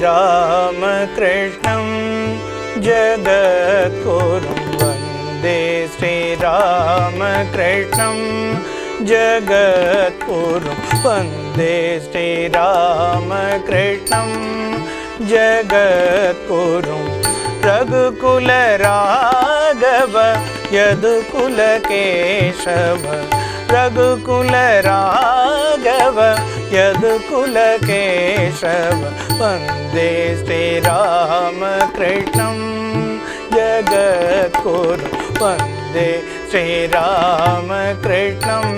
श्रीरामकृष्णं जगुरु वन्दे श्रीरामकृष्णं जगत्पुरु वन्दे श्रीरामकृष्णं जगत्पुरु रघुकुलराघव यदुकुलकेशव रघुकुलराघव यदुकुलकेशव वन्दे श्रीराम कृष्णं जगकुरु वन्दे श्रीराम कृष्णम्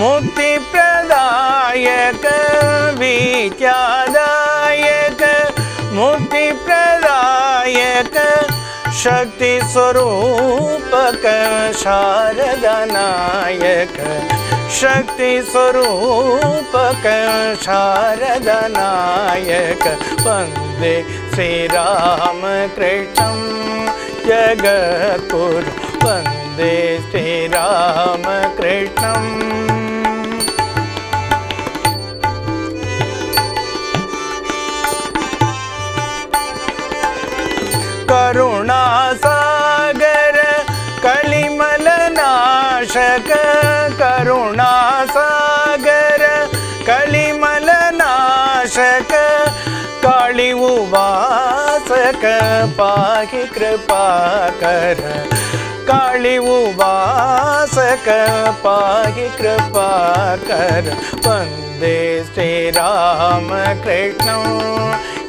मुक्तिप्रदायक विचार शक्ति स्वरूपक शक्तिस्वरूपक शारदनायक वन्दे श्रीराम कृष्णं जगपुर वन्दे श्रीराम कृष्ण करुणा सागर कलिमल नाशक करुणा सागर कलिमल नाशक काली उवासक पाहि कृपा कर काली उवासक पाहि कृपा कर वंदे श्री राम कृष्ण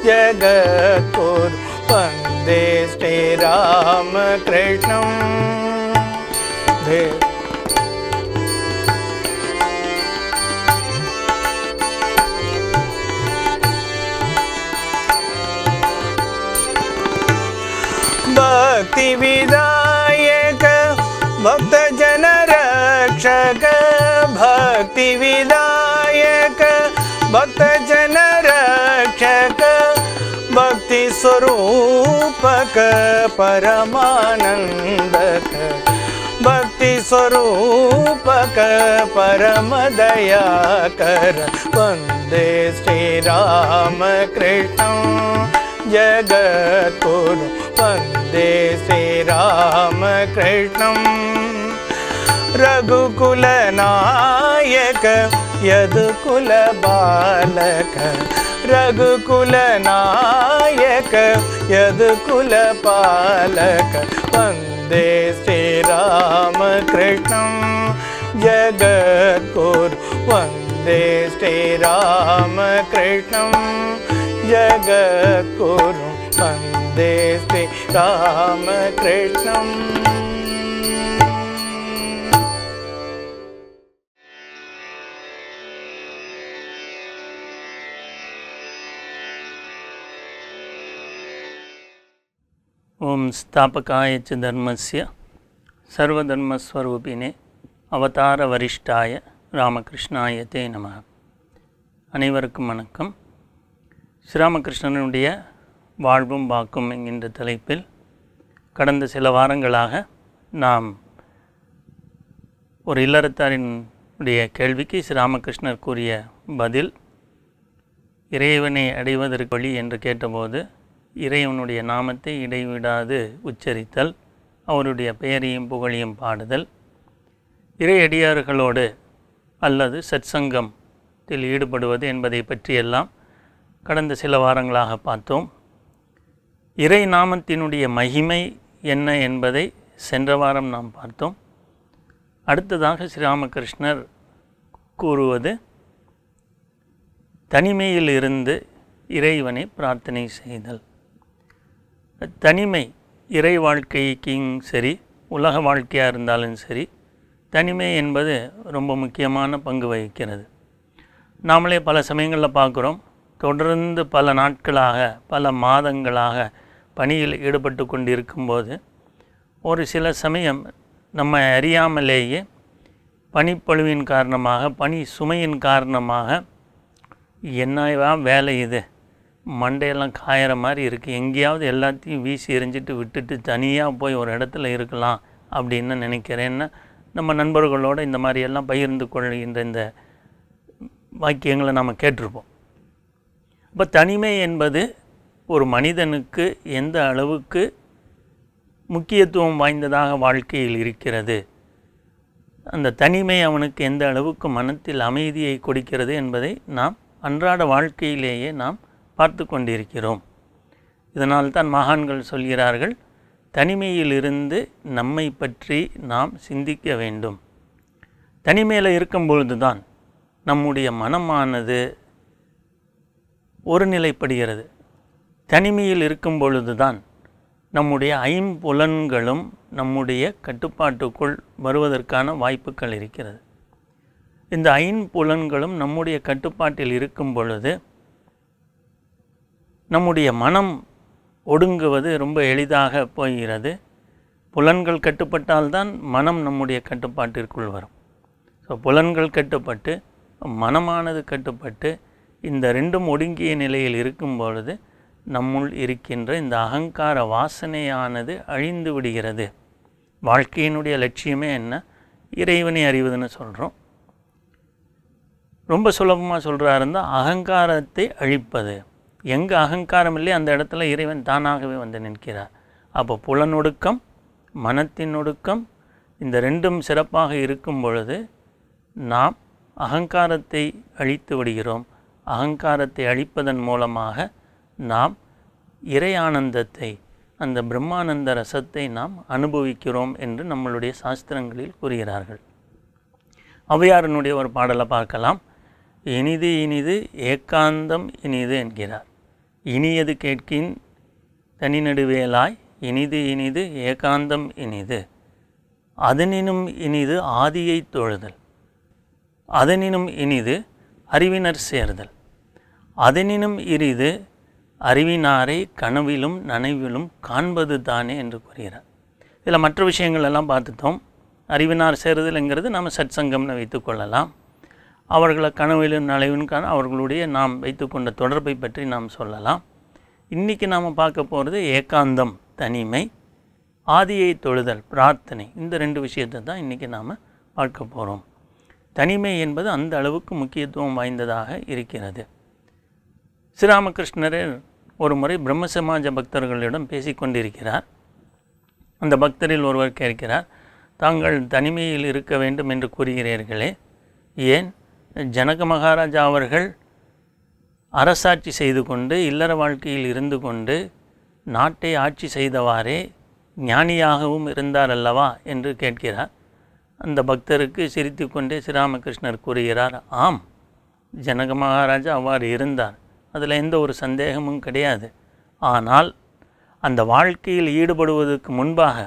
जगत्कुरु विदायक भक्त जन रक्षक भक्तिविदायक जन रक्षक भक्ति स्वरूप निरूपक परमानन्दक भक्तिस्वरूपक परमदयाकर वन्दे श्रीरामकृष्णं जगत्कुरु वन्दे श्रीरामकृष्णं रघुकुलनायक यदुकुलबालक ரகுகுல நாயக குல பாலக வந்தே ஸ்ரீராம கிருஷ்ணம் ஜகத்குர் வந்தே ஸ்ரீராம கிருஷ்ணம் ஜகத்குரு வந்தே ஸ்ரீராம கிருஷ்ணம் ஓம் ஸ்தாபகாய ச தர்மஸ்ய சர்வதர்மஸ்வரூபினே அவதார வரிஷ்டாய ராமகிருஷ்ணாய தே நம அனைவருக்கும் வணக்கம் ஸ்ரீராமகிருஷ்ணனுடைய வாழ்வும் வாக்கும் என்கின்ற தலைப்பில் கடந்த சில வாரங்களாக நாம் ஒரு இல்லறத்தாரினுடைய கேள்விக்கு ஸ்ரீராமகிருஷ்ணர் கூறிய பதில் இறைவனை அடைவதற்கு வழி என்று கேட்டபோது இறைவனுடைய நாமத்தை இடைவிடாது உச்சரித்தல் அவருடைய பெயரையும் புகழையும் பாடுதல் இறையடியார்களோடு அல்லது சத்சங்கத்தில் ஈடுபடுவது என்பதை பற்றியெல்லாம் கடந்த சில வாரங்களாக பார்த்தோம் இறை நாமத்தினுடைய மகிமை என்ன என்பதை சென்ற வாரம் நாம் பார்த்தோம் அடுத்ததாக ஸ்ரீராமகிருஷ்ணர் கூறுவது தனிமையில் இருந்து இறைவனை பிரார்த்தனை செய்தல் தனிமை இறை வாழ்க்கைக்கும் சரி உலக வாழ்க்கையாக இருந்தாலும் சரி தனிமை என்பது ரொம்ப முக்கியமான பங்கு வகிக்கிறது நாமளே பல சமயங்களில் பார்க்குறோம் தொடர்ந்து பல நாட்களாக பல மாதங்களாக பணியில் ஈடுபட்டு கொண்டு இருக்கும்போது ஒரு சில சமயம் நம்ம அறியாமலேயே பனிப்பொழுவின் காரணமாக பனி சுமையின் காரணமாக என்னவா வேலை இது மண்டையெல்லாம் காயிற மாதிரி இருக்குது எங்கேயாவது எல்லாத்தையும் வீசி எரிஞ்சிட்டு விட்டுட்டு தனியாக போய் ஒரு இடத்துல இருக்கலாம் அப்படின்னு நினைக்கிறேன்னா நம்ம நண்பர்களோடு இந்த மாதிரியெல்லாம் பகிர்ந்து கொள்கின்ற இந்த வாக்கியங்களை நாம் கேட்டிருப்போம் இப்போ தனிமை என்பது ஒரு மனிதனுக்கு எந்த அளவுக்கு முக்கியத்துவம் வாய்ந்ததாக வாழ்க்கையில் இருக்கிறது அந்த தனிமை அவனுக்கு எந்த அளவுக்கு மனத்தில் அமைதியை கொடுக்கிறது என்பதை நாம் அன்றாட வாழ்க்கையிலேயே நாம் பார்த்து கொண்டிருக்கிறோம் இதனால்தான் மகான்கள் சொல்கிறார்கள் தனிமையில் இருந்து நம்மை பற்றி நாம் சிந்திக்க வேண்டும் தனிமையில் இருக்கும்பொழுது தான் நம்முடைய மனமானது ஒருநிலைப்படுகிறது தனிமையில் இருக்கும் பொழுது தான் நம்முடைய ஐம்புலன்களும் நம்முடைய கட்டுப்பாட்டுக்குள் வருவதற்கான வாய்ப்புகள் இருக்கிறது இந்த ஐம்புலன்களும் நம்முடைய கட்டுப்பாட்டில் இருக்கும் பொழுது நம்முடைய மனம் ஒடுங்குவது ரொம்ப எளிதாக போகிறது புலன்கள் கட்டுப்பட்டால்தான் மனம் நம்முடைய கட்டுப்பாட்டிற்குள் வரும் ஸோ புலன்கள் கட்டுப்பட்டு மனமானது கட்டுப்பட்டு இந்த ரெண்டும் ஒடுங்கிய நிலையில் இருக்கும் பொழுது நம்முள் இருக்கின்ற இந்த அகங்கார வாசனையானது அழிந்து விடுகிறது வாழ்க்கையினுடைய லட்சியமே என்ன இறைவனை அறிவதுன்னு சொல்கிறோம் ரொம்ப சுலபமாக சொல்கிறாருந்தால் அகங்காரத்தை அழிப்பது எங்கு அகங்காரம் இல்லை அந்த இடத்துல இறைவன் தானாகவே வந்து நிற்கிறார் அப்போ புலனொடுக்கம் மனத்தின் ஒடுக்கம் இந்த ரெண்டும் சிறப்பாக இருக்கும் பொழுது நாம் அகங்காரத்தை அழித்து விடுகிறோம் அகங்காரத்தை அழிப்பதன் மூலமாக நாம் இறை ஆனந்தத்தை அந்த பிரம்மானந்த ரசத்தை நாம் அனுபவிக்கிறோம் என்று நம்மளுடைய சாஸ்திரங்களில் கூறுகிறார்கள் அவையாரனுடைய ஒரு பாடலை பார்க்கலாம் இனிது இனிது ஏகாந்தம் இனிது என்கிறார் இனியது கேட்கின் தனிநடுவேலாய் இனிது இனிது ஏகாந்தம் இனிது அதனினும் இனிது ஆதியை தொழுதல் அதனினும் இனிது அறிவினர் சேர்தல் அதனினும் இரிது அறிவினாரை கனவிலும் நனைவிலும் காண்பது தானே என்று கூறுகிறார் இதில் மற்ற விஷயங்கள் எல்லாம் பார்த்துட்டோம் அறிவினார் சேருதல்ங்கிறது நம்ம சற்சங்கம்னு வைத்துக்கொள்ளலாம் அவர்களை கனவிலும் நலைவின்கான அவர்களுடைய நாம் வைத்துக்கொண்ட தொடர்பை பற்றி நாம் சொல்லலாம் இன்றைக்கி நாம் பார்க்க போகிறது ஏகாந்தம் தனிமை ஆதியை தொழுதல் பிரார்த்தனை இந்த ரெண்டு விஷயத்தை தான் இன்றைக்கி நாம் பார்க்க போகிறோம் தனிமை என்பது அந்த அளவுக்கு முக்கியத்துவம் வாய்ந்ததாக இருக்கிறது ஸ்ரீராமகிருஷ்ணரே ஒரு முறை பிரம்மசமாஜ பக்தர்களிடம் பேசிக்கொண்டிருக்கிறார் அந்த பக்தரில் ஒருவர் கேட்கிறார் தாங்கள் தனிமையில் இருக்க வேண்டும் என்று கூறுகிறீர்களே ஏன் ஜனக மகாராஜா அவர்கள் அரசாட்சி செய்து கொண்டு இல்லற வாழ்க்கையில் இருந்து கொண்டு நாட்டை ஆட்சி செய்தவாறே ஞானியாகவும் இருந்தார் அல்லவா என்று கேட்கிறார் அந்த பக்தருக்கு சிரித்து கொண்டே ஸ்ரீராமகிருஷ்ணர் கூறுகிறார் ஆம் ஜனக மகாராஜா அவ்வாறு இருந்தார் அதில் எந்த ஒரு சந்தேகமும் கிடையாது ஆனால் அந்த வாழ்க்கையில் ஈடுபடுவதற்கு முன்பாக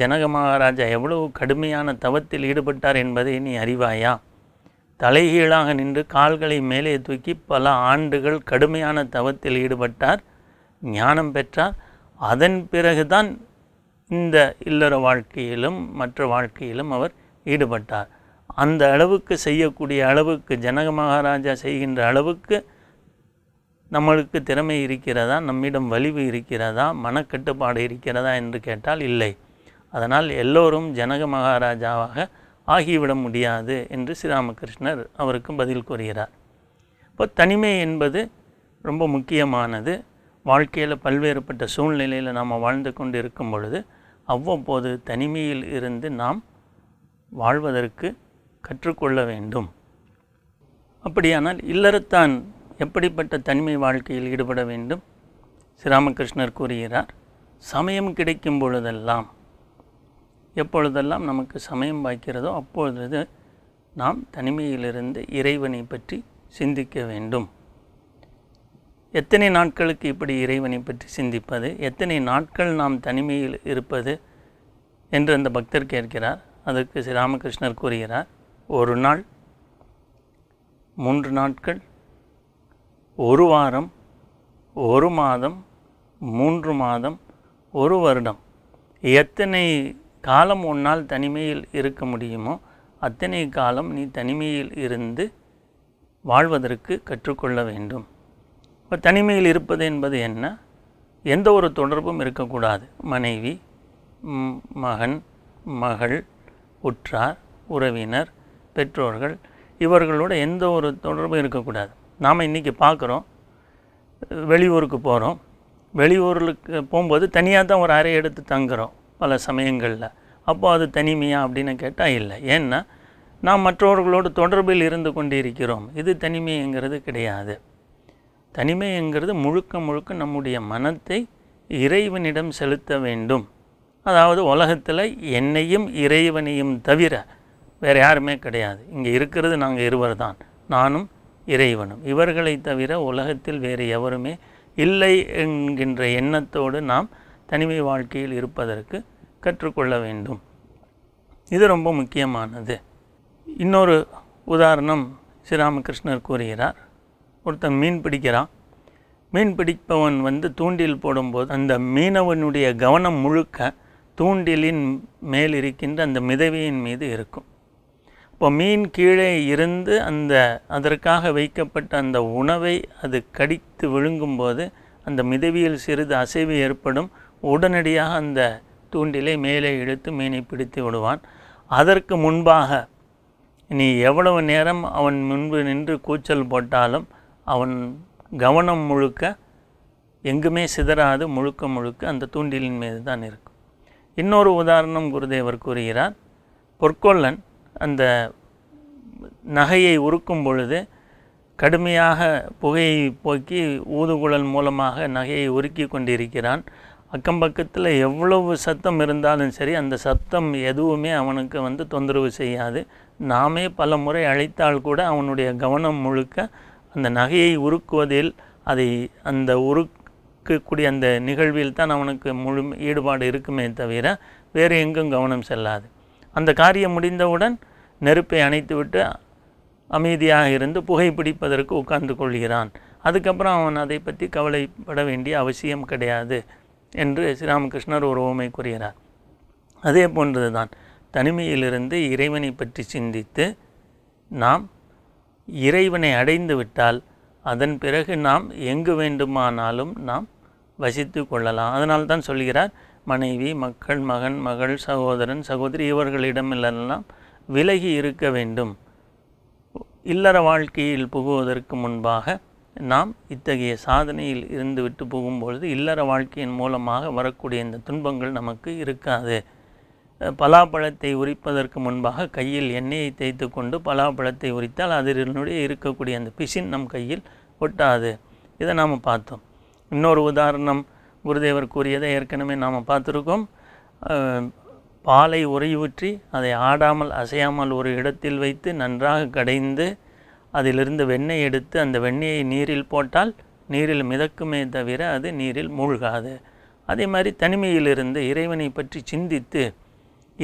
ஜனக மகாராஜா எவ்வளவு கடுமையான தவத்தில் ஈடுபட்டார் என்பதை நீ அறிவாயா தலைகீழாக நின்று கால்களை மேலே தூக்கி பல ஆண்டுகள் கடுமையான தவத்தில் ஈடுபட்டார் ஞானம் பெற்றார் அதன் பிறகுதான் இந்த இல்லற வாழ்க்கையிலும் மற்ற வாழ்க்கையிலும் அவர் ஈடுபட்டார் அந்த அளவுக்கு செய்யக்கூடிய அளவுக்கு ஜனக மகாராஜா செய்கின்ற அளவுக்கு நம்மளுக்கு திறமை இருக்கிறதா நம்மிடம் வலிவு இருக்கிறதா மனக்கட்டுப்பாடு இருக்கிறதா என்று கேட்டால் இல்லை அதனால் எல்லோரும் ஜனக மகாராஜாவாக ஆகிவிட முடியாது என்று ஸ்ரீராமகிருஷ்ணர் அவருக்கு பதில் கூறுகிறார் இப்போ தனிமை என்பது ரொம்ப முக்கியமானது வாழ்க்கையில் பல்வேறுபட்ட சூழ்நிலையில் நாம் வாழ்ந்து கொண்டு இருக்கும் பொழுது அவ்வப்போது தனிமையில் இருந்து நாம் வாழ்வதற்கு கற்றுக்கொள்ள வேண்டும் அப்படியானால் இல்லறத்தான் எப்படிப்பட்ட தனிமை வாழ்க்கையில் ஈடுபட வேண்டும் ஸ்ரீராமகிருஷ்ணர் கூறுகிறார் சமயம் கிடைக்கும் பொழுதெல்லாம் எப்பொழுதெல்லாம் நமக்கு சமயம் வாய்க்கிறதோ அப்பொழுது நாம் தனிமையிலிருந்து இறைவனை பற்றி சிந்திக்க வேண்டும் எத்தனை நாட்களுக்கு இப்படி இறைவனை பற்றி சிந்திப்பது எத்தனை நாட்கள் நாம் தனிமையில் இருப்பது என்று அந்த பக்தர் கேட்கிறார் அதற்கு ஸ்ரீராமகிருஷ்ணர் கூறுகிறார் ஒரு நாள் மூன்று நாட்கள் ஒரு வாரம் ஒரு மாதம் மூன்று மாதம் ஒரு வருடம் எத்தனை காலம் உன்னால் தனிமையில் இருக்க முடியுமோ அத்தனை காலம் நீ தனிமையில் இருந்து வாழ்வதற்கு கற்றுக்கொள்ள வேண்டும் இப்போ தனிமையில் இருப்பது என்பது என்ன எந்த ஒரு தொடர்பும் இருக்கக்கூடாது மனைவி மகன் மகள் உற்றார் உறவினர் பெற்றோர்கள் இவர்களோட எந்த ஒரு தொடர்பும் இருக்கக்கூடாது நாம் இன்றைக்கி பார்க்குறோம் வெளியூருக்கு போகிறோம் வெளியூருக்கு போகும்போது தனியாக தான் ஒரு அறை எடுத்து தங்குகிறோம் பல சமயங்களில் அப்போ அது தனிமையா அப்படின்னு கேட்டால் இல்லை ஏன்னா நாம் மற்றவர்களோடு தொடர்பில் இருந்து கொண்டிருக்கிறோம் இது தனிமைங்கிறது கிடையாது தனிமைங்கிறது முழுக்க முழுக்க நம்முடைய மனத்தை இறைவனிடம் செலுத்த வேண்டும் அதாவது உலகத்தில் என்னையும் இறைவனையும் தவிர வேறு யாருமே கிடையாது இங்கே இருக்கிறது நாங்கள் இருவர் தான் நானும் இறைவனும் இவர்களை தவிர உலகத்தில் வேறு எவருமே இல்லை என்கின்ற எண்ணத்தோடு நாம் தனிமை வாழ்க்கையில் இருப்பதற்கு கற்றுக்கொள்ள வேண்டும் இது ரொம்ப முக்கியமானது இன்னொரு உதாரணம் ஸ்ரீராமகிருஷ்ணர் கூறுகிறார் ஒருத்தன் மீன் பிடிக்கிறான் மீன் பிடிப்பவன் வந்து தூண்டில் போடும்போது அந்த மீனவனுடைய கவனம் முழுக்க தூண்டிலின் மேல் இருக்கின்ற அந்த மிதவியின் மீது இருக்கும் இப்போ மீன் கீழே இருந்து அந்த அதற்காக வைக்கப்பட்ட அந்த உணவை அது கடித்து விழுங்கும்போது அந்த மிதவியில் சிறிது அசைவு ஏற்படும் உடனடியாக அந்த தூண்டிலை மேலே இழுத்து மீனை பிடித்து விடுவான் அதற்கு முன்பாக நீ எவ்வளவு நேரம் அவன் முன்பு நின்று கூச்சல் போட்டாலும் அவன் கவனம் முழுக்க எங்குமே சிதறாது முழுக்க முழுக்க அந்த தூண்டிலின் மீது தான் இருக்கும் இன்னொரு உதாரணம் குருதேவர் கூறுகிறார் பொற்கொள்ளன் அந்த நகையை உருக்கும் பொழுது கடுமையாக புகையை போக்கி ஊதுகுழல் மூலமாக நகையை உருக்கி கொண்டிருக்கிறான் அக்கம் பக்கத்தில் எவ்வளவு சத்தம் இருந்தாலும் சரி அந்த சத்தம் எதுவுமே அவனுக்கு வந்து தொந்தரவு செய்யாது நாமே பல முறை அழைத்தால் கூட அவனுடைய கவனம் முழுக்க அந்த நகையை உருக்குவதில் அதை அந்த உருக்கக்கூடிய அந்த நிகழ்வில் தான் அவனுக்கு முழு ஈடுபாடு இருக்குமே தவிர வேறு எங்கும் கவனம் செல்லாது அந்த காரியம் முடிந்தவுடன் நெருப்பை அணைத்துவிட்டு அமைதியாக இருந்து புகைப்பிடிப்பதற்கு உட்கார்ந்து கொள்கிறான் அதுக்கப்புறம் அவன் அதை பற்றி கவலைப்பட வேண்டிய அவசியம் கிடையாது என்று ஸ்ரீராமகிருஷ்ணர் ஒரு ஓமை கூறுகிறார் அதே போன்றது தான் தனிமையிலிருந்து இறைவனை பற்றி சிந்தித்து நாம் இறைவனை அடைந்து விட்டால் அதன் பிறகு நாம் எங்கு வேண்டுமானாலும் நாம் வசித்து கொள்ளலாம் அதனால் தான் சொல்கிறார் மனைவி மக்கள் மகன் மகள் சகோதரன் சகோதரி இவர்களிடமில்லெல்லாம் விலகி இருக்க வேண்டும் இல்லற வாழ்க்கையில் புகுவதற்கு முன்பாக நாம் இத்தகைய சாதனையில் இருந்து விட்டு போகும்பொழுது இல்லற வாழ்க்கையின் மூலமாக வரக்கூடிய இந்த துன்பங்கள் நமக்கு இருக்காது பலாப்பழத்தை உரிப்பதற்கு முன்பாக கையில் எண்ணெயை தேய்த்து கொண்டு பலாப்பழத்தை உரித்தால் அதனுடைய இருக்கக்கூடிய அந்த பிசின் நம் கையில் ஒட்டாது இதை நாம் பார்த்தோம் இன்னொரு உதாரணம் குருதேவர் கூறியதை ஏற்கனவே நாம் பார்த்துருக்கோம் பாலை உறையூற்றி அதை ஆடாமல் அசையாமல் ஒரு இடத்தில் வைத்து நன்றாக கடைந்து அதிலிருந்து வெண்ணெய் எடுத்து அந்த வெண்ணெயை நீரில் போட்டால் நீரில் மிதக்குமே தவிர அது நீரில் மூழ்காது அதே மாதிரி தனிமையிலிருந்து இறைவனை பற்றி சிந்தித்து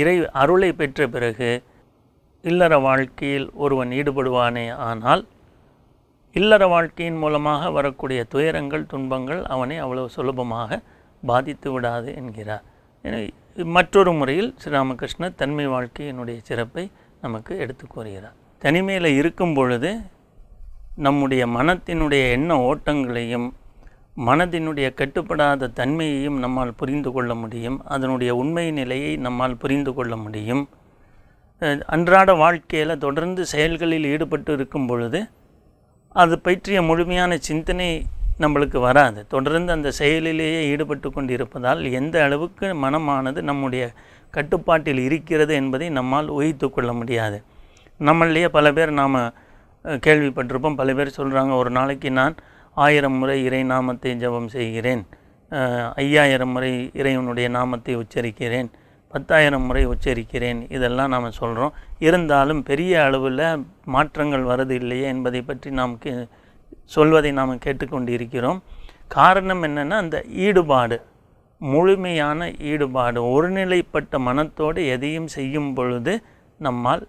இறை அருளை பெற்ற பிறகு இல்லற வாழ்க்கையில் ஒருவன் ஈடுபடுவானே ஆனால் இல்லற வாழ்க்கையின் மூலமாக வரக்கூடிய துயரங்கள் துன்பங்கள் அவனை அவ்வளவு சுலபமாக பாதித்து விடாது என்கிறார் மற்றொரு முறையில் ஸ்ரீராமகிருஷ்ணர் தன்மை வாழ்க்கையினுடைய சிறப்பை நமக்கு எடுத்து கூறுகிறார் தனிமையில் இருக்கும் பொழுது நம்முடைய மனத்தினுடைய எண்ண ஓட்டங்களையும் மனதினுடைய கட்டுப்படாத தன்மையையும் நம்மால் புரிந்து கொள்ள முடியும் அதனுடைய உண்மை நிலையை நம்மால் புரிந்து கொள்ள முடியும் அன்றாட வாழ்க்கையில் தொடர்ந்து செயல்களில் ஈடுபட்டு இருக்கும் பொழுது அது பற்றிய முழுமையான சிந்தனை நம்மளுக்கு வராது தொடர்ந்து அந்த செயலிலேயே ஈடுபட்டு கொண்டிருப்பதால் எந்த அளவுக்கு மனமானது நம்முடைய கட்டுப்பாட்டில் இருக்கிறது என்பதை நம்மால் ஊகித்து கொள்ள முடியாது நம்மளையே பல பேர் நாம் கேள்விப்பட்டிருப்போம் பல பேர் சொல்கிறாங்க ஒரு நாளைக்கு நான் ஆயிரம் முறை இறை நாமத்தை ஜபம் செய்கிறேன் ஐயாயிரம் முறை இறைவனுடைய நாமத்தை உச்சரிக்கிறேன் பத்தாயிரம் முறை உச்சரிக்கிறேன் இதெல்லாம் நாம் சொல்கிறோம் இருந்தாலும் பெரிய அளவில் மாற்றங்கள் வருது இல்லையே என்பதை பற்றி நாம் கே சொல்வதை நாம் கேட்டுக்கொண்டு இருக்கிறோம் காரணம் என்னென்னா அந்த ஈடுபாடு முழுமையான ஈடுபாடு ஒருநிலைப்பட்ட மனத்தோடு எதையும் செய்யும் பொழுது நம்மால்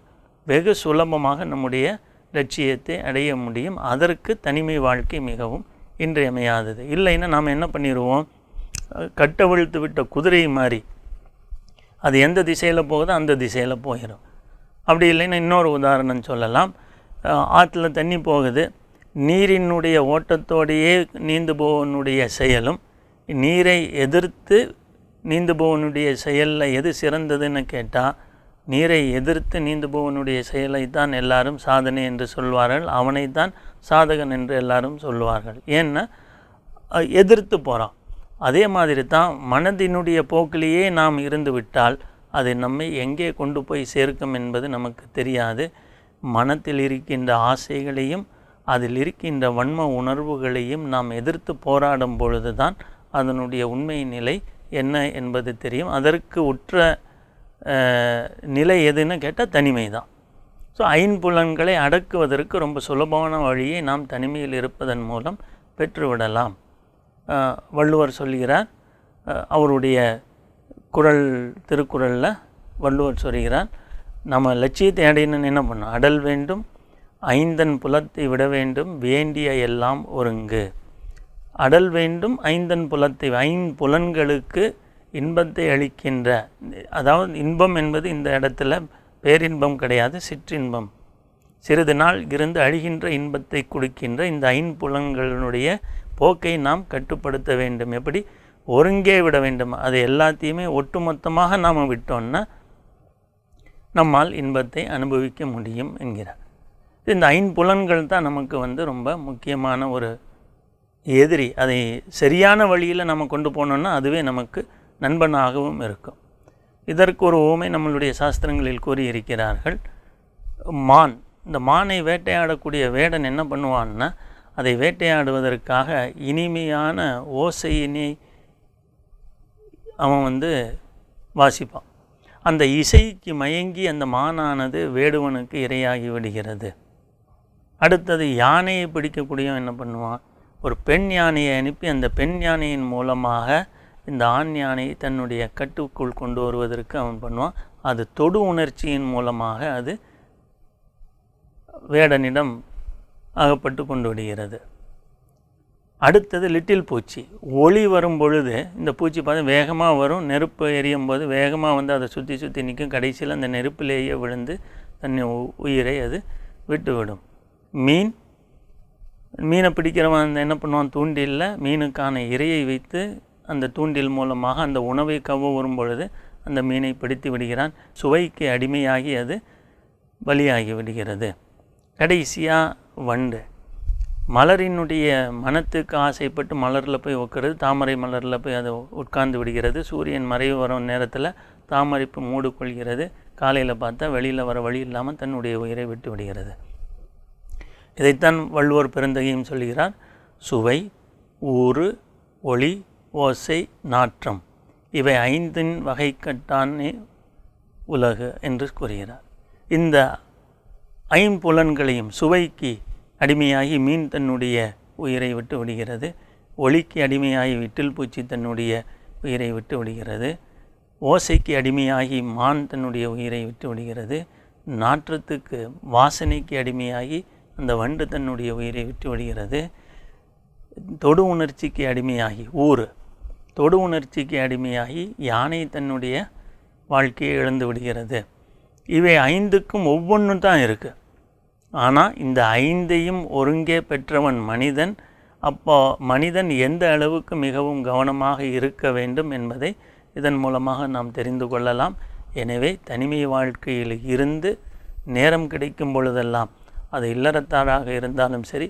வெகு சுலபமாக நம்முடைய லட்சியத்தை அடைய முடியும் அதற்கு தனிமை வாழ்க்கை மிகவும் இன்றியமையாதது இல்லைன்னா நாம் என்ன பண்ணிடுவோம் கட்டவிழ்த்து விட்ட குதிரை மாதிரி அது எந்த திசையில் போகுதோ அந்த திசையில் போயிடும் அப்படி இல்லைன்னா இன்னொரு உதாரணம் சொல்லலாம் ஆற்றுல தண்ணி போகுது நீரினுடைய ஓட்டத்தோடையே நீந்து போவனுடைய செயலும் நீரை எதிர்த்து நீந்து போவனுடைய செயலில் எது சிறந்ததுன்னு கேட்டால் நீரை எதிர்த்து நீந்துபவனுடைய செயலை தான் எல்லாரும் சாதனை என்று சொல்வார்கள் அவனைத்தான் சாதகன் என்று எல்லாரும் சொல்லுவார்கள் ஏன்னா எதிர்த்து போகிறான் அதே மாதிரி தான் மனதினுடைய போக்கிலேயே நாம் இருந்து விட்டால் அது நம்மை எங்கே கொண்டு போய் சேர்க்கும் என்பது நமக்கு தெரியாது மனத்தில் இருக்கின்ற ஆசைகளையும் அதில் இருக்கின்ற வன்ம உணர்வுகளையும் நாம் எதிர்த்து போராடும் பொழுது தான் அதனுடைய உண்மை நிலை என்ன என்பது தெரியும் அதற்கு உற்ற நிலை எதுன்னு கேட்டால் தனிமை தான் ஸோ ஐன்புலன்களை அடக்குவதற்கு ரொம்ப சுலபமான வழியை நாம் தனிமையில் இருப்பதன் மூலம் பெற்றுவிடலாம் வள்ளுவர் சொல்கிறார் அவருடைய குரல் திருக்குறளில் வள்ளுவர் சொல்கிறார் நம்ம லட்சியத்தை அடையணும்னு என்ன பண்ணோம் அடல் வேண்டும் ஐந்தன் புலத்தை விட வேண்டும் வேண்டிய எல்லாம் ஒருங்கு அடல் வேண்டும் ஐந்தன் புலத்தை ஐந்து புலன்களுக்கு இன்பத்தை அளிக்கின்ற அதாவது இன்பம் என்பது இந்த இடத்துல பேரின்பம் கிடையாது சிற்றின்பம் சிறிது நாள் இருந்து அழிகின்ற இன்பத்தை கொடுக்கின்ற இந்த ஐம்புலங்களுடைய போக்கை நாம் கட்டுப்படுத்த வேண்டும் எப்படி ஒருங்கே விட வேண்டும் அது எல்லாத்தையுமே ஒட்டுமொத்தமாக நாம் விட்டோன்னா நம்மால் இன்பத்தை அனுபவிக்க முடியும் என்கிறார் இந்த ஐன்புலன்கள் தான் நமக்கு வந்து ரொம்ப முக்கியமான ஒரு எதிரி அதை சரியான வழியில் நம்ம கொண்டு போனோன்னா அதுவே நமக்கு நண்பனாகவும் இருக்கும் இதற்கு ஒரு ஓமை நம்மளுடைய சாஸ்திரங்களில் கூறியிருக்கிறார்கள் மான் இந்த மானை வேட்டையாடக்கூடிய வேடன் என்ன பண்ணுவான்னா அதை வேட்டையாடுவதற்காக இனிமையான ஓசையினை அவன் வந்து வாசிப்பான் அந்த இசைக்கு மயங்கி அந்த மானானது வேடுவனுக்கு இரையாகி விடுகிறது அடுத்தது யானையை பிடிக்கக்கூடியவன் என்ன பண்ணுவான் ஒரு பெண் யானையை அனுப்பி அந்த பெண் யானையின் மூலமாக இந்த ஆண் யானையை தன்னுடைய கட்டுக்குள் கொண்டு வருவதற்கு அவன் பண்ணுவான் அது தொடு உணர்ச்சியின் மூலமாக அது வேடனிடம் அகப்பட்டு கொண்டு விடுகிறது அடுத்தது லிட்டில் பூச்சி ஒளி வரும் பொழுது இந்த பூச்சி பார்த்து வேகமாக வரும் நெருப்பு எரியும் போது வேகமாக வந்து அதை சுற்றி சுற்றி நிற்கும் கடைசியில் அந்த நெருப்பிலேயே விழுந்து தன்னை உயிரை அது விட்டுவிடும் மீன் மீனை பிடிக்கிறவன் என்ன பண்ணுவான் தூண்டிலில் மீனுக்கான இரையை வைத்து அந்த தூண்டில் மூலமாக அந்த உணவை கவ வரும் பொழுது அந்த மீனை பிடித்து விடுகிறான் சுவைக்கு அடிமையாகி அது பலியாகி விடுகிறது கடைசியாக வண்டு மலரினுடைய மனத்துக்கு ஆசைப்பட்டு மலரில் போய் உட்கிறது தாமரை மலரில் போய் அதை உட்கார்ந்து விடுகிறது சூரியன் மறைவு வரும் நேரத்தில் தாமரைப்பு மூடு கொள்கிறது காலையில் பார்த்தா வெளியில் வர வழி இல்லாமல் தன்னுடைய உயிரை விட்டு விடுகிறது இதைத்தான் வள்ளுவர் பெருந்தகையும் சொல்கிறார் சுவை ஊறு ஒளி ஓசை நாற்றம் இவை ஐந்தின் வகைக்கட்டானே உலகு என்று கூறுகிறார் இந்த ஐம்புலன்களையும் சுவைக்கு அடிமையாகி மீன் தன்னுடைய உயிரை விட்டு விடுகிறது ஒளிக்கு அடிமையாகி விட்டில் பூச்சி தன்னுடைய உயிரை விட்டு விடுகிறது ஓசைக்கு அடிமையாகி மான் தன்னுடைய உயிரை விட்டு விடுகிறது நாற்றத்துக்கு வாசனைக்கு அடிமையாகி அந்த வண்டு தன்னுடைய உயிரை விட்டு விடுகிறது தொடு உணர்ச்சிக்கு அடிமையாகி ஊர் தொடு உணர்ச்சிக்கு அடிமையாகி யானை தன்னுடைய வாழ்க்கையை இழந்து விடுகிறது இவை ஐந்துக்கும் ஒவ்வொன்றும் தான் இருக்குது ஆனால் இந்த ஐந்தையும் ஒருங்கே பெற்றவன் மனிதன் அப்போ மனிதன் எந்த அளவுக்கு மிகவும் கவனமாக இருக்க வேண்டும் என்பதை இதன் மூலமாக நாம் தெரிந்து கொள்ளலாம் எனவே தனிமை வாழ்க்கையில் இருந்து நேரம் கிடைக்கும் பொழுதெல்லாம் அது இல்லறத்தாராக இருந்தாலும் சரி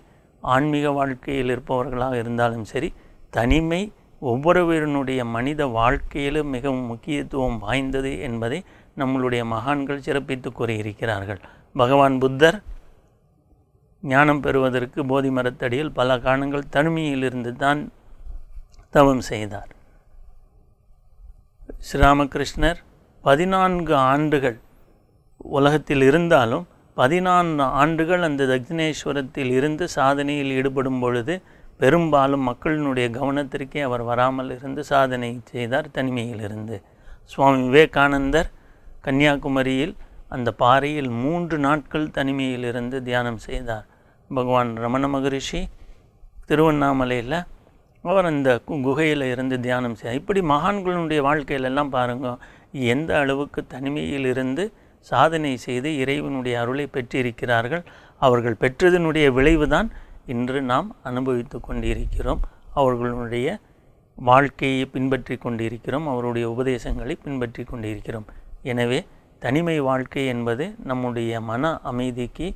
ஆன்மீக வாழ்க்கையில் இருப்பவர்களாக இருந்தாலும் சரி தனிமை ஒவ்வொருவருடைய மனித வாழ்க்கையிலும் மிகவும் முக்கியத்துவம் வாய்ந்தது என்பதை நம்மளுடைய மகான்கள் சிறப்பித்து கூறியிருக்கிறார்கள் பகவான் புத்தர் ஞானம் பெறுவதற்கு போதி மரத்தடியில் பல காலங்கள் தனிமையிலிருந்து தான் தவம் செய்தார் ஸ்ரீராமகிருஷ்ணர் பதினான்கு ஆண்டுகள் உலகத்தில் இருந்தாலும் பதினான்கு ஆண்டுகள் அந்த தக்ஷினேஸ்வரத்தில் இருந்து சாதனையில் ஈடுபடும் பொழுது பெரும்பாலும் மக்களினுடைய கவனத்திற்கே அவர் வராமல் இருந்து சாதனை செய்தார் தனிமையிலிருந்து சுவாமி விவேகானந்தர் கன்னியாகுமரியில் அந்த பாறையில் மூன்று நாட்கள் தனிமையில் இருந்து தியானம் செய்தார் பகவான் ரமண மகரிஷி திருவண்ணாமலையில் அவர் அந்த குகையில் இருந்து தியானம் செய்தார் இப்படி மகான்களுடைய வாழ்க்கையிலெல்லாம் பாருங்க எந்த அளவுக்கு தனிமையில் இருந்து சாதனை செய்து இறைவனுடைய அருளை பெற்றிருக்கிறார்கள் அவர்கள் பெற்றதனுடைய விளைவுதான் இன்று நாம் அனுபவித்து கொண்டிருக்கிறோம் அவர்களுடைய வாழ்க்கையை பின்பற்றி கொண்டிருக்கிறோம் அவருடைய உபதேசங்களை பின்பற்றி கொண்டிருக்கிறோம் எனவே தனிமை வாழ்க்கை என்பது நம்முடைய மன அமைதிக்கு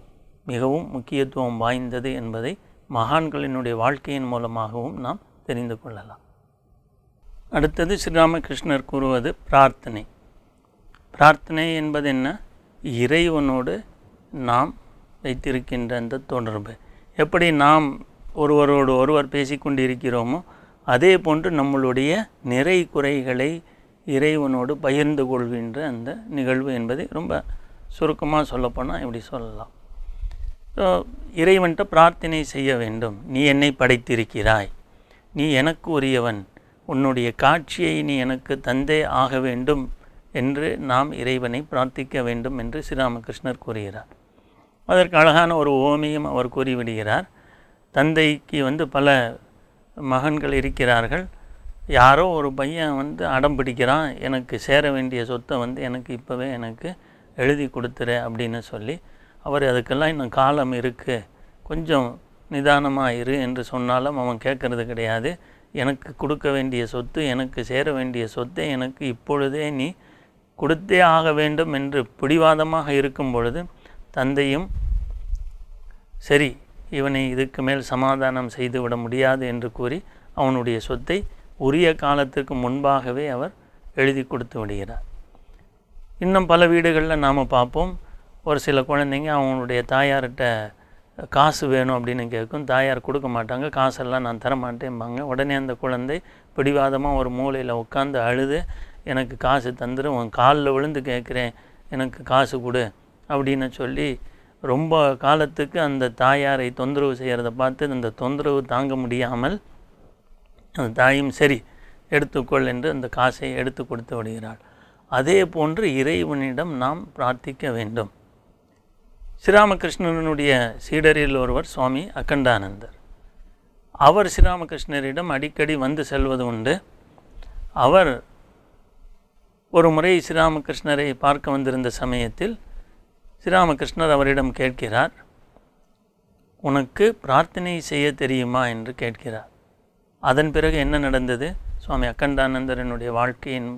மிகவும் முக்கியத்துவம் வாய்ந்தது என்பதை மகான்களினுடைய வாழ்க்கையின் மூலமாகவும் நாம் தெரிந்து கொள்ளலாம் அடுத்தது ஸ்ரீராமகிருஷ்ணர் கூறுவது பிரார்த்தனை பிரார்த்தனை என்பது என்ன இறைவனோடு நாம் வைத்திருக்கின்ற அந்த தொடர்பு எப்படி நாம் ஒருவரோடு ஒருவர் பேசிக்கொண்டிருக்கிறோமோ அதே போன்று நம்மளுடைய நிறை குறைகளை இறைவனோடு பகிர்ந்து கொள்கின்ற அந்த நிகழ்வு என்பதை ரொம்ப சுருக்கமாக சொல்லப்போனால் இப்படி சொல்லலாம் ஸோ இறைவன்கிட்ட பிரார்த்தனை செய்ய வேண்டும் நீ என்னை படைத்திருக்கிறாய் நீ எனக்கு உரியவன் உன்னுடைய காட்சியை நீ எனக்கு தந்தே ஆக வேண்டும் என்று நாம் இறைவனை பிரார்த்திக்க வேண்டும் என்று ஸ்ரீராமகிருஷ்ணர் கூறுகிறார் அதற்கு அழகான ஒரு ஓமியம் அவர் கூறிவிடுகிறார் தந்தைக்கு வந்து பல மகன்கள் இருக்கிறார்கள் யாரோ ஒரு பையன் வந்து அடம் பிடிக்கிறான் எனக்கு சேர வேண்டிய சொத்தை வந்து எனக்கு இப்போவே எனக்கு எழுதி கொடுத்துரு அப்படின்னு சொல்லி அவர் அதுக்கெல்லாம் இன்னும் காலம் இருக்குது கொஞ்சம் நிதானமாக இரு என்று சொன்னாலும் அவன் கேட்குறது கிடையாது எனக்கு கொடுக்க வேண்டிய சொத்து எனக்கு சேர வேண்டிய சொத்தை எனக்கு இப்பொழுதே நீ கொடுத்தே ஆக வேண்டும் என்று பிடிவாதமாக இருக்கும் பொழுது தந்தையும் சரி இவனை இதுக்கு மேல் சமாதானம் செய்துவிட முடியாது என்று கூறி அவனுடைய சொத்தை உரிய காலத்துக்கு முன்பாகவே அவர் எழுதி கொடுத்து விடுகிறார் இன்னும் பல வீடுகளில் நாம் பார்ப்போம் ஒரு சில குழந்தைங்க அவங்களுடைய தாயார்கிட்ட காசு வேணும் அப்படின்னு கேட்கும் தாயார் கொடுக்க மாட்டாங்க காசெல்லாம் நான் தரமாட்டேன்பாங்க உடனே அந்த குழந்தை பிடிவாதமாக ஒரு மூலையில் உட்காந்து அழுது எனக்கு காசு தந்துடும் உன் காலில் விழுந்து கேட்குறேன் எனக்கு காசு கொடு அப்படின்னு சொல்லி ரொம்ப காலத்துக்கு அந்த தாயாரை தொந்தரவு செய்கிறத பார்த்து அந்த தொந்தரவு தாங்க முடியாமல் அந்த தாயும் சரி எடுத்துக்கொள் என்று அந்த காசை எடுத்து கொடுத்து விடுகிறாள் அதே போன்று இறைவனிடம் நாம் பிரார்த்திக்க வேண்டும் ஸ்ரீராமகிருஷ்ணனுடைய சீடரில் ஒருவர் சுவாமி அகண்டானந்தர் அவர் ஸ்ரீராமகிருஷ்ணரிடம் அடிக்கடி வந்து செல்வது உண்டு அவர் ஒரு முறை ஸ்ரீராமகிருஷ்ணரை பார்க்க வந்திருந்த சமயத்தில் ஸ்ரீராமகிருஷ்ணர் அவரிடம் கேட்கிறார் உனக்கு பிரார்த்தனை செய்ய தெரியுமா என்று கேட்கிறார் அதன் பிறகு என்ன நடந்தது சுவாமி அக்கண்டானந்தரனுடைய வாழ்க்கையின்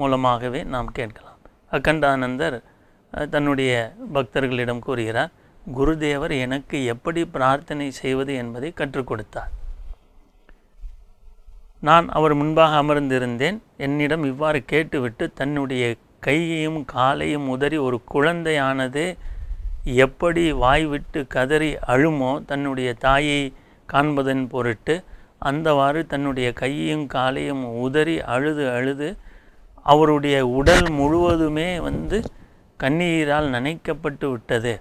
மூலமாகவே நாம் கேட்கலாம் அக்கண்டானந்தர் தன்னுடைய பக்தர்களிடம் கூறுகிறார் குருதேவர் எனக்கு எப்படி பிரார்த்தனை செய்வது என்பதை கற்றுக் கொடுத்தார் நான் அவர் முன்பாக அமர்ந்திருந்தேன் என்னிடம் இவ்வாறு கேட்டுவிட்டு தன்னுடைய கையையும் காலையும் உதறி ஒரு குழந்தையானது எப்படி வாய்விட்டு கதறி அழுமோ தன்னுடைய தாயை காண்பதன் பொருட்டு அந்தவாறு தன்னுடைய கையையும் காலையும் உதறி அழுது அழுது அவருடைய உடல் முழுவதுமே வந்து கண்ணீரால் நனைக்கப்பட்டு விட்டது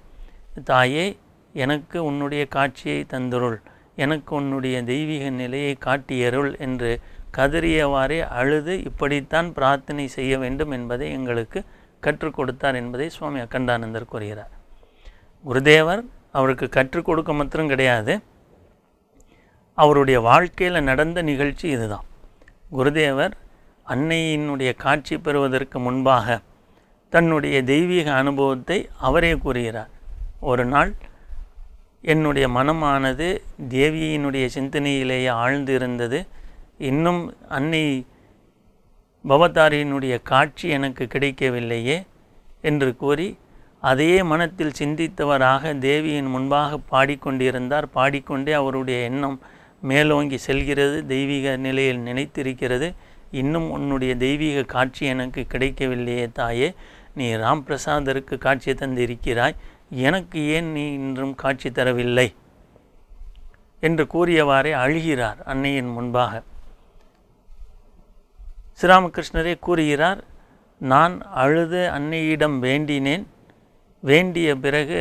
தாயே எனக்கு உன்னுடைய காட்சியை தந்தருள் எனக்கு உன்னுடைய தெய்வீக நிலையை காட்டியருள் என்று கதறியவாறே அழுது இப்படித்தான் பிரார்த்தனை செய்ய வேண்டும் என்பதை எங்களுக்கு கற்றுக் கொடுத்தார் என்பதை சுவாமி அக்கண்டானந்தர் கூறுகிறார் குருதேவர் அவருக்கு கற்றுக் கொடுக்க மாத்திரம் கிடையாது அவருடைய வாழ்க்கையில் நடந்த நிகழ்ச்சி இதுதான் குருதேவர் அன்னையினுடைய காட்சி பெறுவதற்கு முன்பாக தன்னுடைய தெய்வீக அனுபவத்தை அவரே கூறுகிறார் ஒரு நாள் என்னுடைய மனமானது தேவியினுடைய சிந்தனையிலேயே ஆழ்ந்து இருந்தது இன்னும் அன்னை பவதாரியினுடைய காட்சி எனக்கு கிடைக்கவில்லையே என்று கூறி அதையே மனத்தில் சிந்தித்தவராக தேவியின் முன்பாக பாடிக்கொண்டிருந்தார் பாடிக்கொண்டே அவருடைய எண்ணம் மேலோங்கி செல்கிறது தெய்வீக நிலையில் நினைத்திருக்கிறது இன்னும் உன்னுடைய தெய்வீக காட்சி எனக்கு கிடைக்கவில்லையே தாயே நீ ராம் பிரசாதருக்கு காட்சி தந்திருக்கிறாய் எனக்கு ஏன் நீ இன்றும் காட்சி தரவில்லை என்று கூறியவாறே அழுகிறார் அன்னையின் முன்பாக ஸ்ரீராமகிருஷ்ணரே கூறுகிறார் நான் அழுது அன்னையிடம் வேண்டினேன் வேண்டிய பிறகு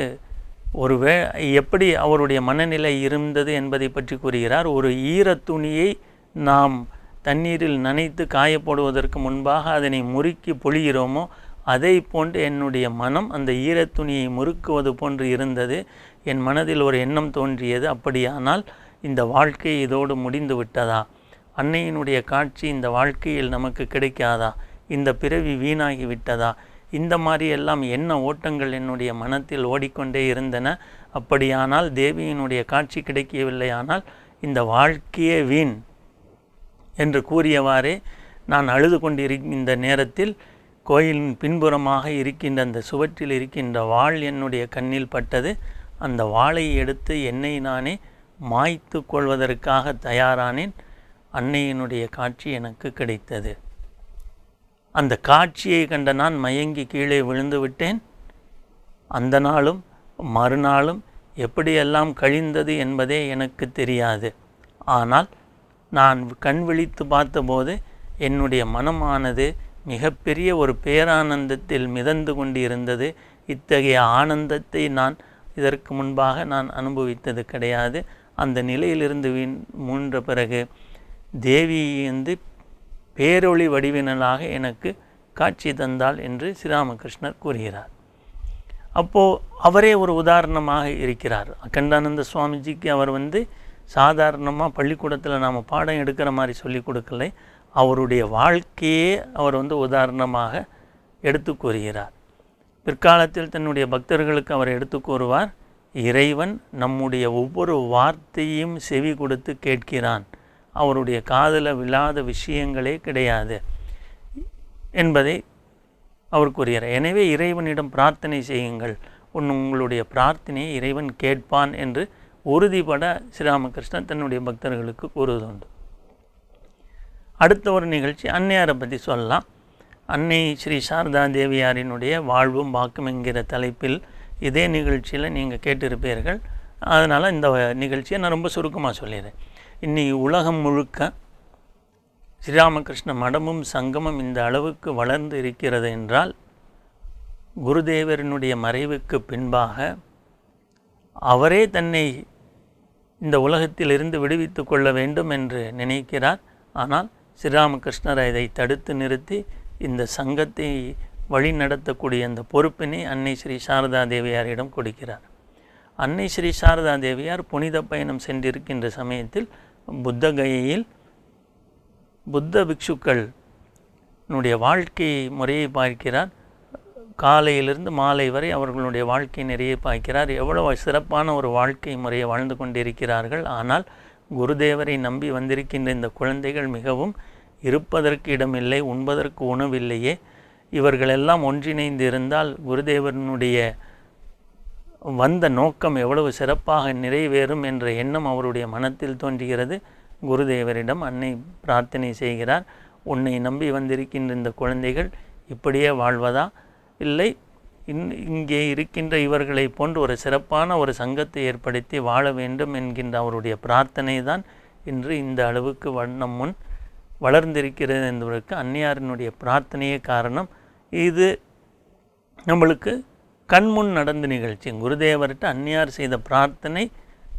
ஒரு வே எப்படி அவருடைய மனநிலை இருந்தது என்பதை பற்றி கூறுகிறார் ஒரு ஈரத்துணியை நாம் தண்ணீரில் நனைத்து காயப்படுவதற்கு முன்பாக அதனை முறுக்கி பொழிகிறோமோ அதை போன்று என்னுடைய மனம் அந்த ஈரத்துணியை முறுக்குவது போன்று இருந்தது என் மனதில் ஒரு எண்ணம் தோன்றியது அப்படியானால் இந்த வாழ்க்கை இதோடு முடிந்து விட்டதா அன்னையினுடைய காட்சி இந்த வாழ்க்கையில் நமக்கு கிடைக்காதா இந்த பிறவி வீணாகி விட்டதா இந்த மாதிரி எல்லாம் என்ன ஓட்டங்கள் என்னுடைய மனத்தில் ஓடிக்கொண்டே இருந்தன அப்படியானால் தேவியினுடைய காட்சி கிடைக்கவில்லையானால் இந்த வாழ்க்கையே வீண் என்று கூறியவாறே நான் அழுது இந்த நேரத்தில் கோயிலின் பின்புறமாக இருக்கின்ற அந்த சுவற்றில் இருக்கின்ற வாள் என்னுடைய கண்ணில் பட்டது அந்த வாளை எடுத்து என்னை நானே மாய்த்து கொள்வதற்காக தயாரானேன் அன்னையினுடைய காட்சி எனக்கு கிடைத்தது அந்த காட்சியை கண்ட நான் மயங்கி கீழே விழுந்து விட்டேன் அந்த நாளும் மறுநாளும் எப்படியெல்லாம் கழிந்தது என்பதே எனக்கு தெரியாது ஆனால் நான் கண் விழித்து பார்த்தபோது என்னுடைய மனமானது மிகப்பெரிய ஒரு பேரானந்தத்தில் மிதந்து கொண்டிருந்தது இத்தகைய ஆனந்தத்தை நான் இதற்கு முன்பாக நான் அனுபவித்தது கிடையாது அந்த நிலையிலிருந்து வீண் மூன்ற பிறகு தேவி வந்து பேரொளி வடிவினலாக எனக்கு காட்சி தந்தாள் என்று ஸ்ரீராமகிருஷ்ணர் கூறுகிறார் அப்போது அவரே ஒரு உதாரணமாக இருக்கிறார் அகண்டானந்த சுவாமிஜிக்கு அவர் வந்து சாதாரணமாக பள்ளிக்கூடத்தில் நாம் பாடம் எடுக்கிற மாதிரி சொல்லி கொடுக்கல அவருடைய வாழ்க்கையே அவர் வந்து உதாரணமாக எடுத்து கூறுகிறார் பிற்காலத்தில் தன்னுடைய பக்தர்களுக்கு அவர் எடுத்து கூறுவார் இறைவன் நம்முடைய ஒவ்வொரு வார்த்தையும் செவி கொடுத்து கேட்கிறான் அவருடைய காதில் விழாத விஷயங்களே கிடையாது என்பதை அவர் கூறுகிறார் எனவே இறைவனிடம் பிரார்த்தனை செய்யுங்கள் உன் உங்களுடைய பிரார்த்தனையை இறைவன் கேட்பான் என்று உறுதிபட ஸ்ரீராமகிருஷ்ணன் தன்னுடைய பக்தர்களுக்கு கூறுவதுண்டு அடுத்த ஒரு நிகழ்ச்சி அன்னையாரை பற்றி சொல்லலாம் அன்னை ஸ்ரீ சாரதா தேவியாரினுடைய வாழ்வும் வாக்கும் என்கிற தலைப்பில் இதே நிகழ்ச்சியில் நீங்கள் கேட்டிருப்பீர்கள் அதனால் இந்த நிகழ்ச்சியை நான் ரொம்ப சுருக்கமாக சொல்லிடுறேன் இன்னைக்கு உலகம் முழுக்க ஸ்ரீராமகிருஷ்ண மடமும் சங்கமும் இந்த அளவுக்கு வளர்ந்து இருக்கிறது என்றால் குருதேவரனுடைய மறைவுக்கு பின்பாக அவரே தன்னை இந்த உலகத்திலிருந்து விடுவித்து கொள்ள வேண்டும் என்று நினைக்கிறார் ஆனால் ஸ்ரீராமகிருஷ்ணர் இதை தடுத்து நிறுத்தி இந்த சங்கத்தை வழி நடத்தக்கூடிய அந்த பொறுப்பினை அன்னை ஸ்ரீ சாரதா தேவியாரிடம் கொடுக்கிறார் அன்னை ஸ்ரீ சாரதா தேவியார் புனித பயணம் சென்றிருக்கின்ற சமயத்தில் புத்த கயையில் புத்த பிக்ஷுக்கள் என்னுடைய வாழ்க்கை முறையை பார்க்கிறார் காலையிலிருந்து மாலை வரை அவர்களுடைய வாழ்க்கை நிறைய பார்க்கிறார் எவ்வளவு சிறப்பான ஒரு வாழ்க்கை முறையை வாழ்ந்து கொண்டிருக்கிறார்கள் ஆனால் குருதேவரை நம்பி வந்திருக்கின்ற இந்த குழந்தைகள் மிகவும் இருப்பதற்கு இடமில்லை உண்பதற்கு உணவில்லையே இவர்களெல்லாம் ஒன்றிணைந்து இருந்தால் குருதேவனுடைய வந்த நோக்கம் எவ்வளவு சிறப்பாக நிறைவேறும் என்ற எண்ணம் அவருடைய மனத்தில் தோன்றுகிறது குருதேவரிடம் அன்னை பிரார்த்தனை செய்கிறார் உன்னை நம்பி வந்திருக்கின்ற இந்த குழந்தைகள் இப்படியே வாழ்வதா இல்லை இன் இங்கே இருக்கின்ற இவர்களை போன்று ஒரு சிறப்பான ஒரு சங்கத்தை ஏற்படுத்தி வாழ வேண்டும் என்கின்ற அவருடைய பிரார்த்தனை தான் இன்று இந்த அளவுக்கு வண்ணம் முன் வளர்ந்திருக்கிறது என்பதற்கு அன்னியாரினுடைய பிரார்த்தனையே காரணம் இது நம்மளுக்கு கண்முன் நடந்த நிகழ்ச்சி குருதேவர்கிட்ட அந்நியார் செய்த பிரார்த்தனை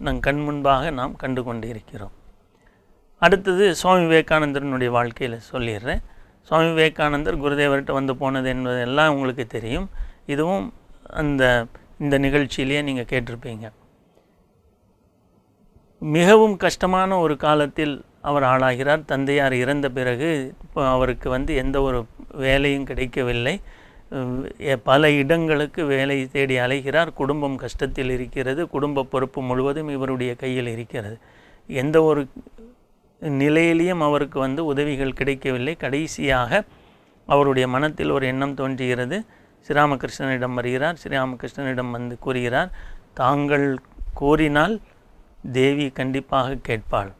நம் கண்முன்பாக நாம் கண்டு கொண்டிருக்கிறோம் அடுத்தது சுவாமி விவேகானந்தரனுடைய வாழ்க்கையில் சொல்லிடுறேன் சுவாமி விவேகானந்தர் குருதேவர்கிட்ட வந்து போனது என்பது எல்லாம் உங்களுக்கு தெரியும் இதுவும் அந்த இந்த நிகழ்ச்சியிலேயே நீங்கள் கேட்டிருப்பீங்க மிகவும் கஷ்டமான ஒரு காலத்தில் அவர் ஆளாகிறார் தந்தையார் இறந்த பிறகு அவருக்கு வந்து எந்த ஒரு வேலையும் கிடைக்கவில்லை பல இடங்களுக்கு வேலை தேடி அலைகிறார் குடும்பம் கஷ்டத்தில் இருக்கிறது குடும்ப பொறுப்பு முழுவதும் இவருடைய கையில் இருக்கிறது எந்த ஒரு நிலையிலையும் அவருக்கு வந்து உதவிகள் கிடைக்கவில்லை கடைசியாக அவருடைய மனத்தில் ஒரு எண்ணம் தோன்றுகிறது ஸ்ரீராமகிருஷ்ணனிடம் வருகிறார் ஸ்ரீராமகிருஷ்ணனிடம் வந்து கூறுகிறார் தாங்கள் கோரினால் தேவி கண்டிப்பாக கேட்பாள்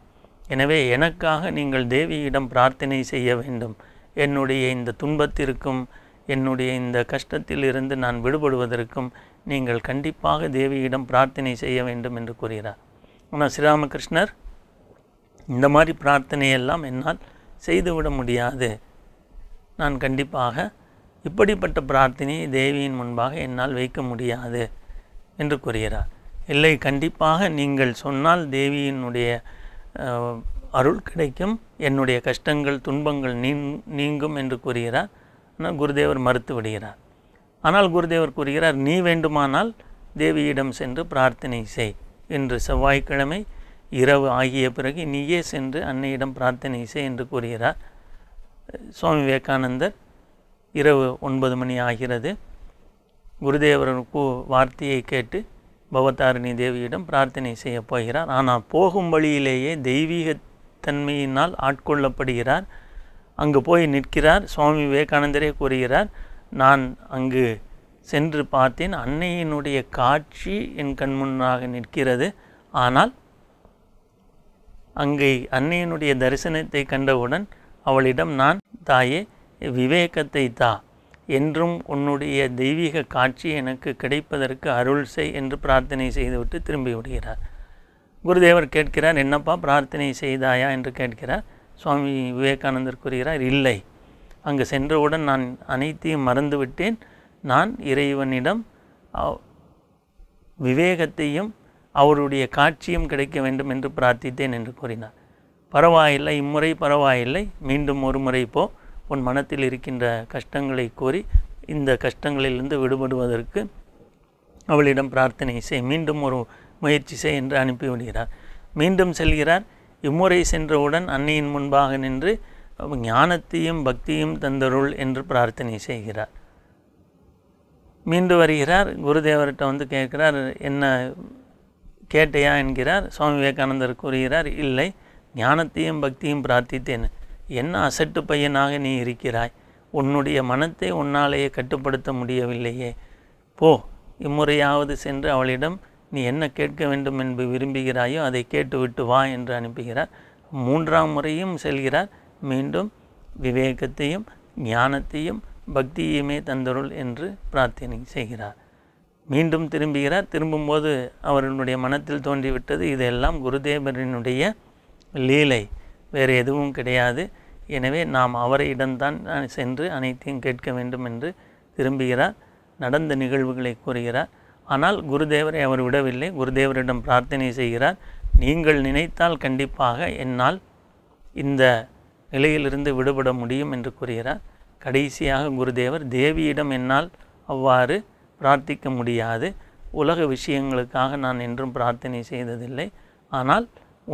எனவே எனக்காக நீங்கள் தேவியிடம் பிரார்த்தனை செய்ய வேண்டும் என்னுடைய இந்த துன்பத்திற்கும் என்னுடைய இந்த கஷ்டத்தில் இருந்து நான் விடுபடுவதற்கும் நீங்கள் கண்டிப்பாக தேவியிடம் பிரார்த்தனை செய்ய வேண்டும் என்று கூறுகிறார் ஆனால் ஸ்ரீராமகிருஷ்ணர் இந்த மாதிரி பிரார்த்தனையெல்லாம் என்னால் செய்துவிட முடியாது நான் கண்டிப்பாக இப்படிப்பட்ட பிரார்த்தனையை தேவியின் முன்பாக என்னால் வைக்க முடியாது என்று கூறுகிறார் இல்லை கண்டிப்பாக நீங்கள் சொன்னால் தேவியினுடைய அருள் கிடைக்கும் என்னுடைய கஷ்டங்கள் துன்பங்கள் நீங்கும் என்று கூறுகிறார் குருதேவர் மறுத்து விடுகிறார் ஆனால் குருதேவர் கூறுகிறார் நீ வேண்டுமானால் தேவியிடம் சென்று பிரார்த்தனை செய் என்று செவ்வாய்க்கிழமை இரவு ஆகிய பிறகு நீயே சென்று அன்னையிடம் பிரார்த்தனை செய் என்று கூறுகிறார் சுவாமி விவேகானந்தர் இரவு ஒன்பது மணி ஆகிறது குருதேவரன் கூ வார்த்தையை கேட்டு பவதாரிணி தேவியிடம் பிரார்த்தனை செய்ய போகிறார் ஆனால் போகும் வழியிலேயே தெய்வீகத்தன்மையினால் ஆட்கொள்ளப்படுகிறார் அங்கு போய் நிற்கிறார் சுவாமி விவேகானந்தரே கூறுகிறார் நான் அங்கு சென்று பார்த்தேன் அன்னையினுடைய காட்சி என் கண் முன்னாக நிற்கிறது ஆனால் அங்கே அன்னையினுடைய தரிசனத்தை கண்டவுடன் அவளிடம் நான் தாயே விவேகத்தை தா என்றும் உன்னுடைய தெய்வீக காட்சி எனக்கு கிடைப்பதற்கு அருள் செய் என்று பிரார்த்தனை செய்துவிட்டு திரும்பி விடுகிறார் குருதேவர் கேட்கிறார் என்னப்பா பிரார்த்தனை செய்தாயா என்று கேட்கிறார் சுவாமி விவேகானந்தர் கூறுகிறார் இல்லை அங்கு சென்றவுடன் நான் அனைத்தையும் மறந்துவிட்டேன் நான் இறைவனிடம் விவேகத்தையும் அவருடைய காட்சியும் கிடைக்க வேண்டும் என்று பிரார்த்தித்தேன் என்று கூறினார் பரவாயில்லை இம்முறை பரவாயில்லை மீண்டும் ஒரு முறை போ உன் மனத்தில் இருக்கின்ற கஷ்டங்களை கூறி இந்த கஷ்டங்களிலிருந்து விடுபடுவதற்கு அவளிடம் பிரார்த்தனை செய் மீண்டும் ஒரு முயற்சி செய் என்று அனுப்பிவிடுகிறார் மீண்டும் செல்கிறார் இம்முறை சென்றவுடன் அன்னையின் முன்பாக நின்று ஞானத்தையும் பக்தியும் தந்தருள் என்று பிரார்த்தனை செய்கிறார் மீண்டு வருகிறார் குருதேவர்கிட்ட வந்து கேட்கிறார் என்ன கேட்டையா என்கிறார் சுவாமி விவேகானந்தர் கூறுகிறார் இல்லை ஞானத்தையும் பக்தியும் பிரார்த்தித்தேன் என்ன அசட்டு பையனாக நீ இருக்கிறாய் உன்னுடைய மனத்தை உன்னாலேயே கட்டுப்படுத்த முடியவில்லையே போ இம்முறையாவது சென்று அவளிடம் நீ என்ன கேட்க வேண்டும் என்று விரும்புகிறாயோ அதை கேட்டுவிட்டு வா என்று அனுப்புகிறார் மூன்றாம் முறையும் செல்கிறார் மீண்டும் விவேகத்தையும் ஞானத்தையும் பக்தியுமே தந்தருள் என்று பிரார்த்தனை செய்கிறார் மீண்டும் திரும்புகிறார் திரும்பும்போது அவர்களுடைய மனத்தில் தோன்றிவிட்டது இதெல்லாம் குருதேவரனுடைய லீலை வேறு எதுவும் கிடையாது எனவே நாம் அவரை இடம்தான் சென்று அனைத்தையும் கேட்க வேண்டும் என்று திரும்புகிறார் நடந்த நிகழ்வுகளை கூறுகிறார் ஆனால் குருதேவரை அவர் விடவில்லை குருதேவரிடம் பிரார்த்தனை செய்கிறார் நீங்கள் நினைத்தால் கண்டிப்பாக என்னால் இந்த நிலையிலிருந்து விடுபட முடியும் என்று கூறுகிறார் கடைசியாக குருதேவர் தேவியிடம் என்னால் அவ்வாறு பிரார்த்திக்க முடியாது உலக விஷயங்களுக்காக நான் என்றும் பிரார்த்தனை செய்ததில்லை ஆனால்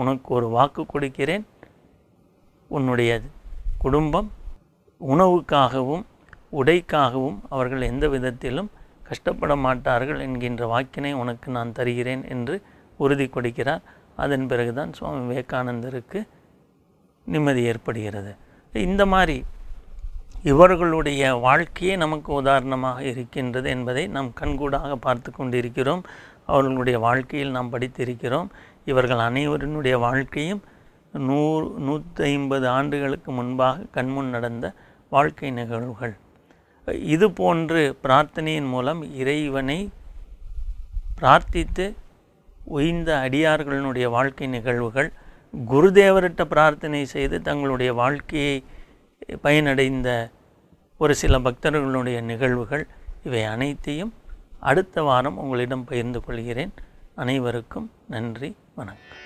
உனக்கு ஒரு வாக்கு கொடுக்கிறேன் உன்னுடையது குடும்பம் உணவுக்காகவும் உடைக்காகவும் அவர்கள் எந்த விதத்திலும் கஷ்டப்பட மாட்டார்கள் என்கின்ற வாக்கினை உனக்கு நான் தருகிறேன் என்று உறுதி கொடுக்கிறார் அதன் பிறகுதான் சுவாமி விவேகானந்தருக்கு நிம்மதி ஏற்படுகிறது இந்த மாதிரி இவர்களுடைய வாழ்க்கையே நமக்கு உதாரணமாக இருக்கின்றது என்பதை நாம் கண்கூடாக பார்த்து கொண்டிருக்கிறோம் அவர்களுடைய வாழ்க்கையில் நாம் படித்திருக்கிறோம் இவர்கள் அனைவரினுடைய வாழ்க்கையும் நூறு நூற்றி ஐம்பது ஆண்டுகளுக்கு முன்பாக கண்முன் நடந்த வாழ்க்கை நிகழ்வுகள் இது போன்று பிரார்த்தனையின் மூலம் இறைவனை பிரார்த்தித்து ஒய்ந்த அடியார்களினுடைய வாழ்க்கை நிகழ்வுகள் குருதேவரிட்ட பிரார்த்தனை செய்து தங்களுடைய வாழ்க்கையை பயனடைந்த ஒரு சில பக்தர்களுடைய நிகழ்வுகள் இவை அனைத்தையும் அடுத்த வாரம் உங்களிடம் பகிர்ந்து கொள்கிறேன் அனைவருக்கும் நன்றி வணக்கம்